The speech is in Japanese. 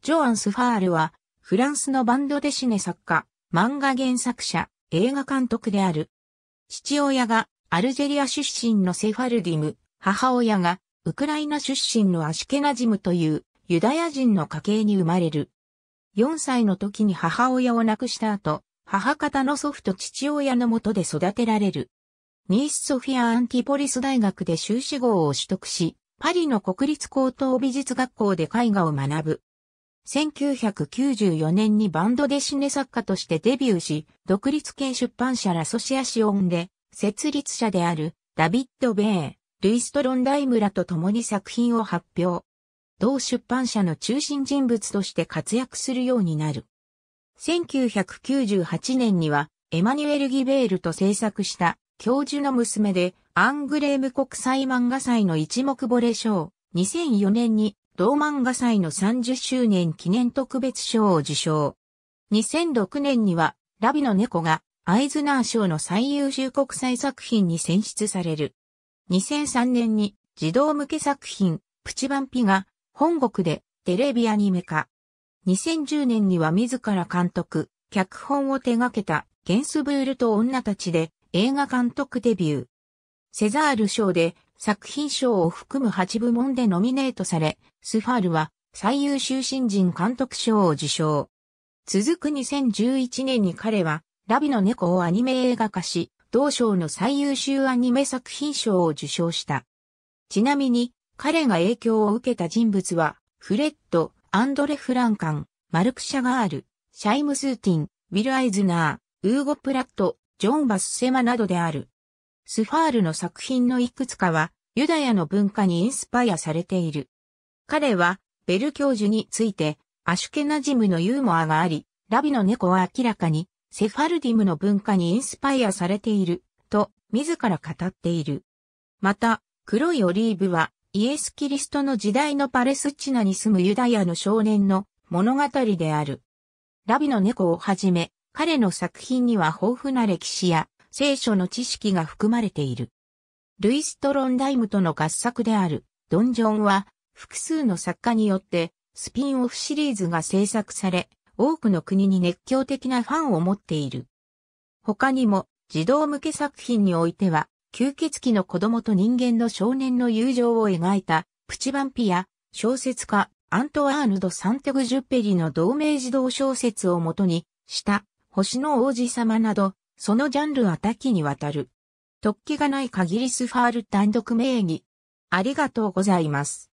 ジョアン・スファールは、フランスのバンドデシネ作家、漫画原作者、映画監督である。父親がアルジェリア出身のセファルディム、母親がウクライナ出身のアシケナジムというユダヤ人の家系に生まれる。4歳の時に母親を亡くした後、母方の祖父と父親のもとで育てられる。ニースソフィア・アンティポリス大学で修士号を取得し、パリの国立高等美術学校で絵画を学ぶ。1994年にバンドでシネ作家としてデビューし、独立系出版社ラソシアシオンで、設立者であるダビッド・ベイ、ルイスト・ロンダイムらと共に作品を発表。同出版社の中心人物として活躍するようになる。1998年には、エマニュエル・ギベールと制作した教授の娘で、アングレーム国際漫画祭の一目惚れ賞。2004年に同漫画祭の30周年記念特別賞を受賞。2006年には、ラビの猫が、アイズナー賞の最優秀国際作品に選出される。2003年に、児童向け作品、プチバンピが、本国で、テレビアニメ化。2010年には自ら監督、脚本を手掛けた、ゲンスブールと女たちで、映画監督デビュー。セザール賞で、作品賞を含む8部門でノミネートされ、スファールは最優秀新人監督賞を受賞。続く2011年に彼は、ラビの猫をアニメ映画化し、同賞の最優秀アニメ作品賞を受賞した。ちなみに、彼が影響を受けた人物は、フレッド、アンドレ・フランカン、マルク・シャガール、シャイム・スーティン、ウィル・アイズナー、ウーゴ・プラット、ジョン・バスセマなどである。スファールの作品のいくつかは、ユダヤの文化にインスパイアされている。彼は、ベル教授について、アシュケナジムのユーモアがあり、ラビの猫は明らかに、セファルディムの文化にインスパイアされている、と、自ら語っている。また、黒いオリーブは、イエス・キリストの時代のパレスチナに住むユダヤの少年の物語である。ラビの猫をはじめ、彼の作品には豊富な歴史や聖書の知識が含まれている。ルイス・トロンダイムとの合作であるドンジョンは複数の作家によってスピンオフシリーズが制作され、多くの国に熱狂的なファンを持っている。他にも児童向け作品においては、吸血鬼の子供と人間の少年の友情を描いたプチバンピや小説家アントワーヌド・サンテグ・ジュッペリの同名児童小説をもとにした星の王子様などそのジャンルは多岐にわたる。突起がない限りスファール単独名義。ありがとうございます。